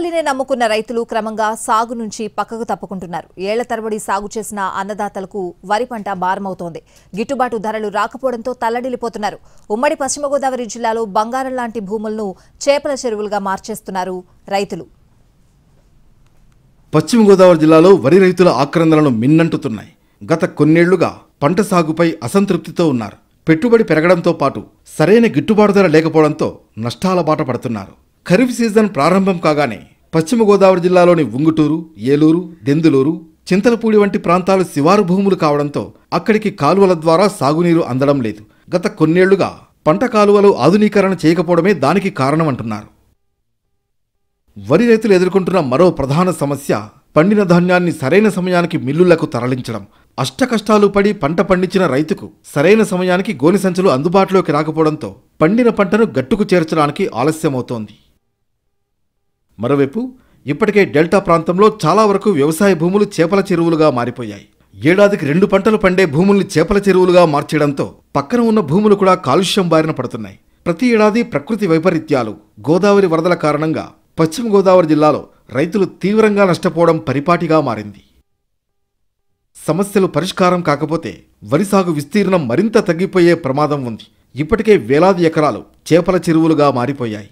తల్లినే నమ్ముకున్న రైతులు క్రమంగా సాగు నుంచి పక్కకు తప్పుకుంటున్నారు ఏళ్ల తరబడి సాగు చేసిన అన్నదాతలకు వరి పంట భారమవుతోంది గిట్టుబాటు ధరలు రాకపోవడంతో తల్లడిల్లిపోతున్నారు ఉమ్మడి పశ్చిమ గోదావరి జిల్లాలో బంగారం లాంటి భూములను చేపల చెరువులుగా మార్చేస్తున్నారు రైతులు పశ్చిమ గోదావరి జిల్లాలో వరి రైతుల ఆక్రందనలు మిన్నంటుతున్నాయి గత కొన్నేళ్లుగా పంట సాగుపై అసంతృప్తితో ఉన్నారు పెట్టుబడి పెరగడంతో పాటు సరైన గిట్టుబాటు ధర లేకపోవడంతో నష్టాల బాట పడుతున్నారు ఖరీఫ్ సీజన్ ప్రారంభం కాగానే పశ్చిమ గోదావరి జిల్లాలోని ఉంగుటూరు ఏలూరు దెందులూరు చింతలపూడి వంటి ప్రాంతాలు శివారు భూములు కావడంతో అక్కడికి కాలువల ద్వారా సాగునీరు అందడం లేదు గత కొన్నేళ్లుగా పంట కాలువలు ఆధునీకరణ చేయకపోవడమే దానికి కారణమంటున్నారు వరి రైతులు ఎదుర్కొంటున్న మరో ప్రధాన సమస్య పండిన ధాన్యాన్ని సరైన సమయానికి మిల్లులకు తరలించడం అష్టకష్టాలు పడి పంట పండించిన రైతుకు సరైన సమయానికి గోని సంచులు అందుబాటులోకి రాకపోవడంతో పండిన పంటను గట్టుకు చేర్చడానికి ఆలస్యమవుతోంది మరోవైపు ఇప్పటికే డెల్టా ప్రాంతంలో చాలా వరకు వ్యవసాయ భూములు చేపల చెరువులుగా మారిపోయాయి ఏడాదికి రెండు పంటలు పండే భూముల్ని చేపల చెరువులుగా మార్చడంతో పక్కన ఉన్న భూములు కూడా కాలుష్యం బారిన పడుతున్నాయి ప్రతి ఏడాది ప్రకృతి వైపరీత్యాలు గోదావరి వరదల కారణంగా పశ్చిమ గోదావరి జిల్లాలో రైతులు తీవ్రంగా నష్టపోవడం పరిపాటిగా మారింది సమస్యలు పరిష్కారం కాకపోతే వరి సాగు విస్తీర్ణం మరింత తగ్గిపోయే ప్రమాదం ఉంది ఇప్పటికే వేలాది ఎకరాలు చేపల చెరువులుగా మారిపోయాయి